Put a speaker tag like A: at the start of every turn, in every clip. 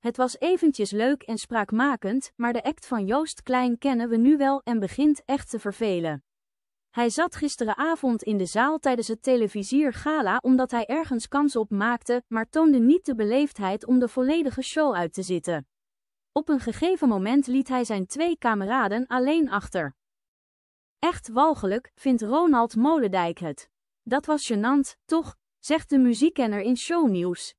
A: Het was eventjes leuk en spraakmakend, maar de act van Joost Klein kennen we nu wel en begint echt te vervelen. Hij zat gisteravond in de zaal tijdens het televisier gala omdat hij ergens kans op maakte, maar toonde niet de beleefdheid om de volledige show uit te zitten. Op een gegeven moment liet hij zijn twee kameraden alleen achter. Echt walgelijk, vindt Ronald Molendijk het. Dat was gênant, toch? zegt de muziekkenner in shownieuws.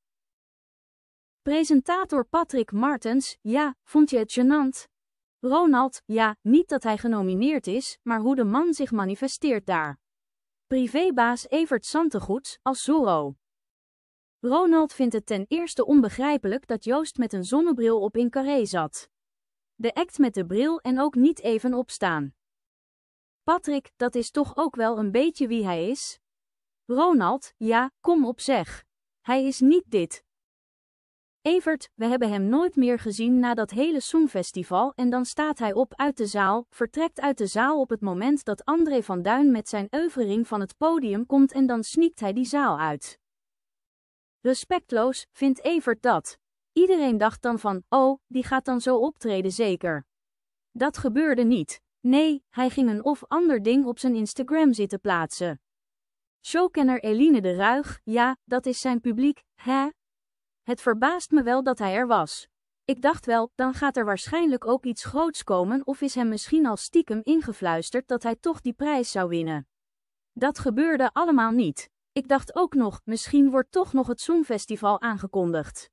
A: Presentator Patrick Martens, ja, vond je het gênant? Ronald, ja, niet dat hij genomineerd is, maar hoe de man zich manifesteert daar. Privébaas Evert Santegoeds, als Zorro. Ronald vindt het ten eerste onbegrijpelijk dat Joost met een zonnebril op in carré zat. De act met de bril en ook niet even opstaan. Patrick, dat is toch ook wel een beetje wie hij is? Ronald, ja, kom op zeg. Hij is niet dit. Evert, we hebben hem nooit meer gezien na dat hele Songfestival en dan staat hij op uit de zaal, vertrekt uit de zaal op het moment dat André van Duin met zijn oeuvering van het podium komt en dan sniekt hij die zaal uit. Respectloos, vindt Evert dat. Iedereen dacht dan van, oh, die gaat dan zo optreden zeker. Dat gebeurde niet. Nee, hij ging een of ander ding op zijn Instagram zitten plaatsen. Showkenner Eline de Ruig, ja, dat is zijn publiek, hè, het verbaast me wel dat hij er was. Ik dacht wel, dan gaat er waarschijnlijk ook iets groots komen of is hem misschien al stiekem ingefluisterd dat hij toch die prijs zou winnen. Dat gebeurde allemaal niet. Ik dacht ook nog, misschien wordt toch nog het Songfestival aangekondigd.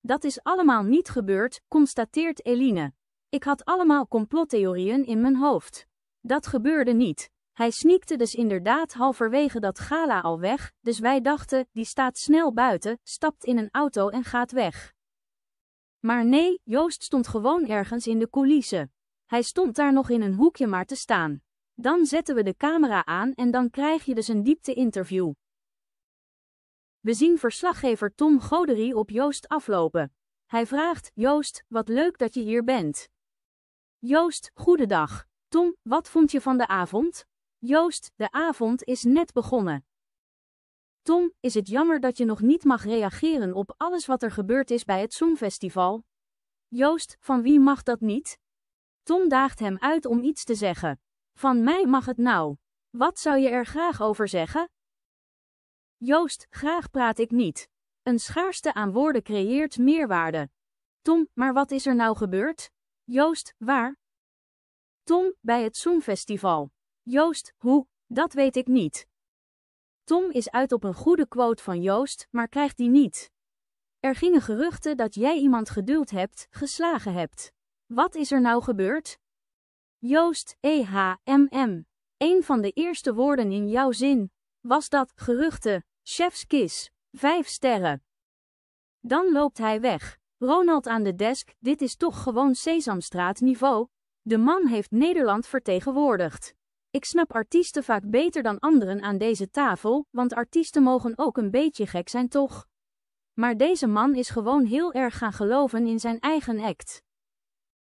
A: Dat is allemaal niet gebeurd, constateert Eline. Ik had allemaal complottheorieën in mijn hoofd. Dat gebeurde niet. Hij sneakte dus inderdaad halverwege dat gala al weg, dus wij dachten, die staat snel buiten, stapt in een auto en gaat weg. Maar nee, Joost stond gewoon ergens in de coulissen. Hij stond daar nog in een hoekje maar te staan. Dan zetten we de camera aan en dan krijg je dus een diepte-interview. We zien verslaggever Tom Goderie op Joost aflopen. Hij vraagt, Joost, wat leuk dat je hier bent. Joost, goedendag. Tom, wat vond je van de avond? Joost, de avond is net begonnen. Tom, is het jammer dat je nog niet mag reageren op alles wat er gebeurd is bij het zoomfestival? Joost, van wie mag dat niet? Tom daagt hem uit om iets te zeggen. Van mij mag het nou. Wat zou je er graag over zeggen? Joost, graag praat ik niet. Een schaarste aan woorden creëert meerwaarde. Tom, maar wat is er nou gebeurd? Joost, waar? Tom, bij het zoomfestival. Joost, hoe, dat weet ik niet. Tom is uit op een goede quote van Joost, maar krijgt die niet. Er gingen geruchten dat jij iemand geduld hebt, geslagen hebt. Wat is er nou gebeurd? Joost, e h m Een van de eerste woorden in jouw zin. Was dat, geruchten, chefskis, vijf sterren. Dan loopt hij weg. Ronald aan de desk, dit is toch gewoon Sesamstraat niveau. De man heeft Nederland vertegenwoordigd. Ik snap artiesten vaak beter dan anderen aan deze tafel, want artiesten mogen ook een beetje gek zijn toch? Maar deze man is gewoon heel erg gaan geloven in zijn eigen act.